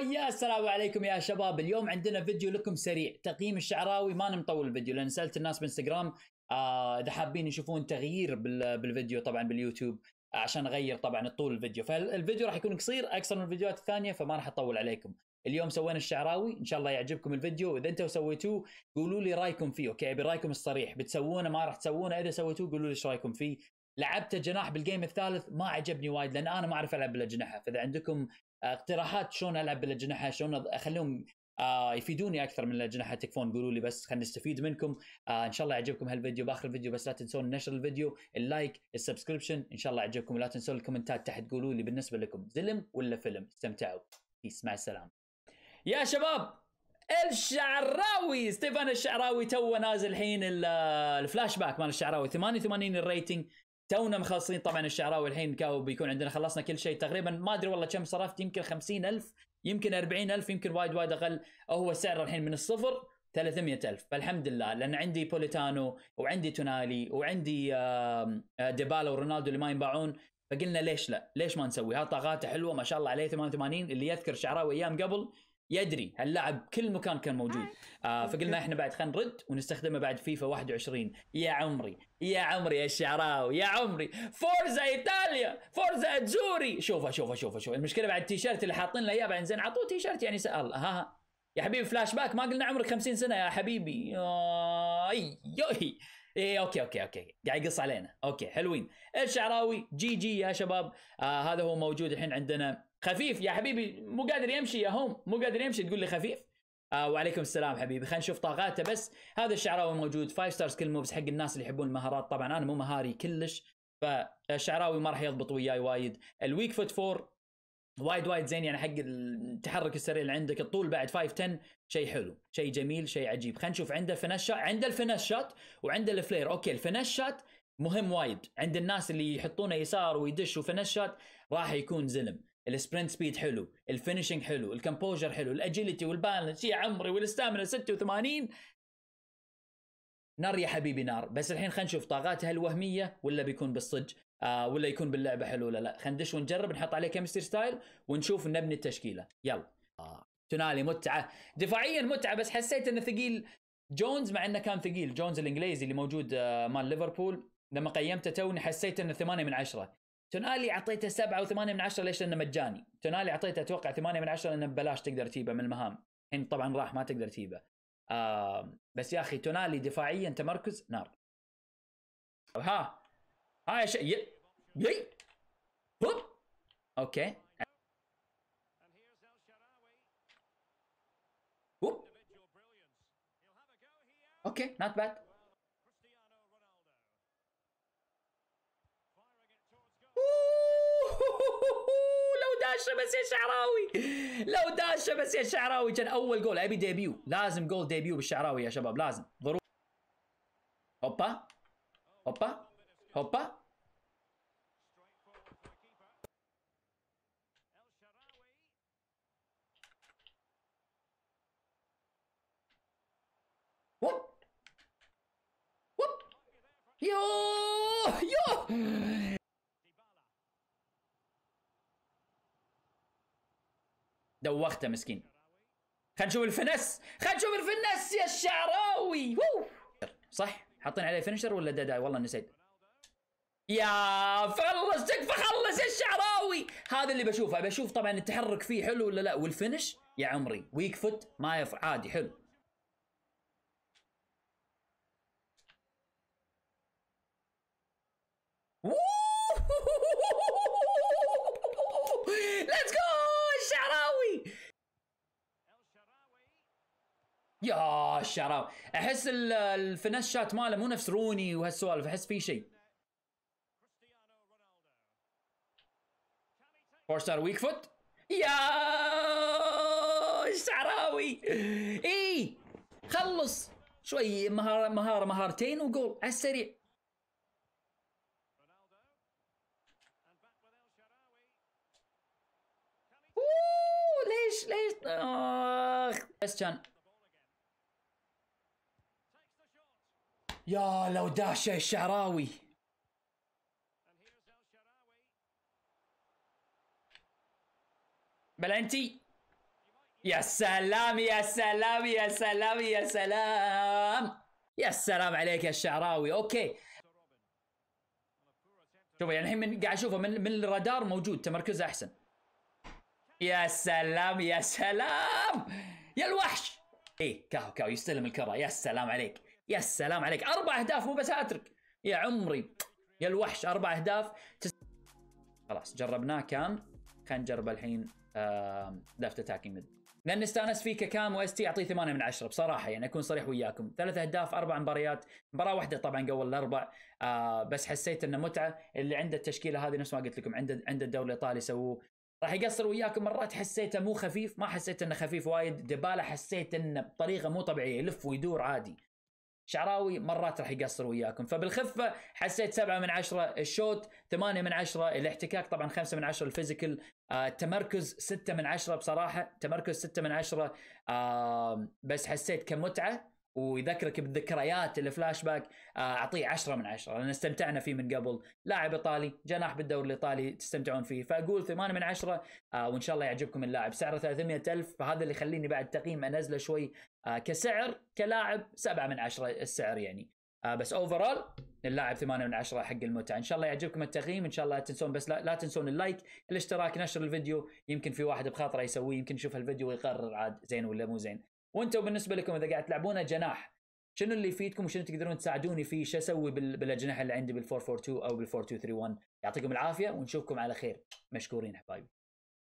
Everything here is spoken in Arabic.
يا السلام عليكم يا شباب اليوم عندنا فيديو لكم سريع تقييم الشعراوي ما نمطول الفيديو لان سالت الناس بالانستغرام آه، اذا آه حابين يشوفون تغيير بالفيديو طبعا باليوتيوب آه، عشان اغير طبعا طول الفيديو فالفيديو راح يكون قصير اكثر من الفيديوهات الثانيه فما راح اطول عليكم اليوم سوينا الشعراوي ان شاء الله يعجبكم الفيديو اذا انتم سويتوه قولوا لي رايكم فيه اوكي برايكم الصريح بتسوونه ما راح تسوونه اذا سويتوه قولوا لي ايش رايكم فيه لعبت جناح بالجيم الثالث ما عجبني وايد لان انا ما اعرف العب بالاجنحه فاذا عندكم اقتراحات شلون العب بالاجنحه شلون اخليهم آه يفيدوني اكثر من الاجنحه تكفون قولوا لي بس خلينا نستفيد منكم آه ان شاء الله يعجبكم هالفيديو باخر الفيديو بس لا تنسون نشر الفيديو اللايك السبسكريبشن ان شاء الله يعجبكم ولا تنسون الكومنتات تحت قولوا لي بالنسبه لكم زلم ولا فيلم استمتعوا بيس مع السلامه يا شباب الشعراوي ستيفان الشعراوي تو نازل الحين الفلاش باك مال الشعراوي 88 الريتنج تونا مخلصين طبعا الشعراوي الحين كاو بيكون عندنا خلصنا كل شيء تقريبا ما ادري والله كم صرفت يمكن خمسين ألف يمكن أربعين ألف يمكن وايد وايد أقل هو السعر الحين من الصفر 300 ألف فالحمد لله لأن عندي بوليتانو وعندي تونالي وعندي آه، ديبالا ورونالدو اللي ما ينباعون فقلنا ليش لا ليش ما نسوي؟ ها طاقاته حلوه ما شاء الله عليه 88 اللي يذكر شعراوي ايام قبل يدري هاللعب كل مكان كان موجود آه, آه، فقلنا احنا بعد خلينا نرد ونستخدمه بعد فيفا 21 يا عمري يا عمري يا الشعراوي يا عمري فورزا ايطاليا فورزا اتزوري شوفها شوفها شوفها شوف المشكله بعد التيشيرت اللي حاطين له اياه بعد زين عطوه تيشيرت يعني سال ها, ها يا حبيبي فلاش باك ما قلنا عمرك 50 سنه يا حبيبي آه، اي يوهي إيه،, ايه اوكي اوكي اوكي قاعد يقص علينا اوكي حلوين الشعراوي جي جي يا شباب آه هذا هو موجود الحين عندنا خفيف يا حبيبي مو قادر يمشي يا هوم مو قادر يمشي تقول لي خفيف آه وعليكم السلام حبيبي خلينا نشوف طاقاته بس هذا الشعراوي موجود 5 ستار سكيل موفز حق الناس اللي يحبون المهارات طبعا انا مو مهاري كلش فالشعراوي ما راح يضبط وياي وايد الويك فوت 4 وايد وايد زين يعني حق التحرك السريع اللي عندك الطول بعد 5 10 شيء حلو شيء جميل شيء عجيب خلينا نشوف عنده فنش عنده الفنش شوت وعنده الفلير اوكي الفنش شوت مهم وايد عند الناس اللي يحطونه يسار ويدش وفنش شوت راح يكون زلم السبرنت سبيد حلو الفينشنج حلو الكمبوجر حلو الاجيلتي والبالانس يا عمري والاستامنا 86 نار يا حبيبي نار بس الحين خلينا نشوف طاقاتها الوهميه ولا بيكون بالصج آه ولا يكون باللعبه حلو ولا لا خلينا ندش ونجرب نحط عليه كيمستري ستايل ونشوف نبني التشكيله يلا آه. تونالي متعه دفاعيا متعه بس حسيت انه ثقيل جونز مع انه كان ثقيل جونز الانجليزي اللي موجود آه مال ليفربول لما قيمته توني حسيت انه 8 من 10 تونالي اعطيته 7 و8 من 10 ليش لانه مجاني تونالي اعطيته اتوقع 8 من 10 لانه ببلاش تقدر تجيبه من المهام الحين طبعا راح ما تقدر تجيبه آه بس يا اخي تونالي دفاعيا تمركز نار ها هاي شيء ي... يي هوب اوكي هوب اوكي نوت باد لو داشه بس يا شعراوي لو داشه بس يا شعراوي كان اول جول ابي ديبيو لازم جول ديبيو بالشعراوي يا شباب لازم ضروري هوبا هوبا هوبا دوخته مسكين خلينا نشوف الفنس خلينا نشوف الفنس يا الشعراوي صح حاطين عليه فينشر ولا دادا والله نسيت يا فخلص تكفى خلص يا الشعراوي هذا اللي بشوفه بشوف طبعا التحرك فيه حلو ولا لا والفينش يا عمري ويك فوت ما يف عادي حلو ليتس جو الشعراوي يا الشعراوي احس الفنشات ماله مو نفس روني وهالسوالف احس في شيء فور ستار ويك فوت يا الشعراوي اي خلص شوي مهارة مهارة مهارتين وجول على السريع ليش ليش اخ بس كان يا لو داشه الشعراوي بلنتي يا سلام يا سلام يا سلام يا سلام يا سلام عليك يا الشعراوي اوكي شوف يعني الحين من قاعد اشوفه من من الرادار موجود تمركزه احسن يا سلام يا سلام يا الوحش ايه كاو كاو يستلم الكره يا سلام عليك يا سلام عليك اربع اهداف مو بس هاتريك يا عمري يا الوحش اربع اهداف تس... خلاص جربناه كان خلينا نجرب الحين دافت اتاك ميد لان استانس فيه ككام واس تي اعطيه 8 من 10 بصراحه يعني اكون صريح وياكم ثلاث اهداف اربع مباريات مباراه واحده طبعا قبل الاربع آه بس حسيت انه متعه اللي عنده التشكيله هذه نفس ما قلت لكم عنده عنده الدوري الايطالي سووه راح يقصر وياكم مرات حسيته مو خفيف ما حسيت انه خفيف وايد ديبالا حسيت انه بطريقه مو طبيعيه يلف ويدور عادي شعراوي مرات راح يقصر وياكم فبالخفه حسيت سبعة من عشرة الشوت ثمانية من عشرة الاحتكاك طبعا خمسة من عشرة الفيزيكال آه التمركز ستة من عشرة بصراحة تمركز ستة من عشرة آه بس حسيت كمتعة ويذكرك بالذكريات الفلاش باك آه اعطيه 10 من 10 لان استمتعنا فيه من قبل لاعب ايطالي جناح بالدوري الايطالي تستمتعون فيه فاقول 8 من 10 آه وان شاء الله يعجبكم اللاعب سعره 300 الف فهذا اللي يخليني بعد تقييم انزله شوي آه، كسعر كلاعب سبعة من عشرة السعر يعني آه، بس اوفرول اللاعب ثمانية من عشرة حق المتعة ان شاء الله يعجبكم التقييم ان شاء الله تنسون بس لا, لا تنسون اللايك الاشتراك نشر الفيديو يمكن في واحد بخاطره يسويه يمكن يشوف الفيديو ويقرر عاد زين ولا مو زين وانتم بالنسبة لكم اذا قاعد تلعبونه جناح شنو اللي يفيدكم وشنو تقدرون تساعدوني فيه شو اسوي بالاجنحه اللي عندي بال442 او بال4231 يعطيكم العافيه ونشوفكم على خير مشكورين حبايبي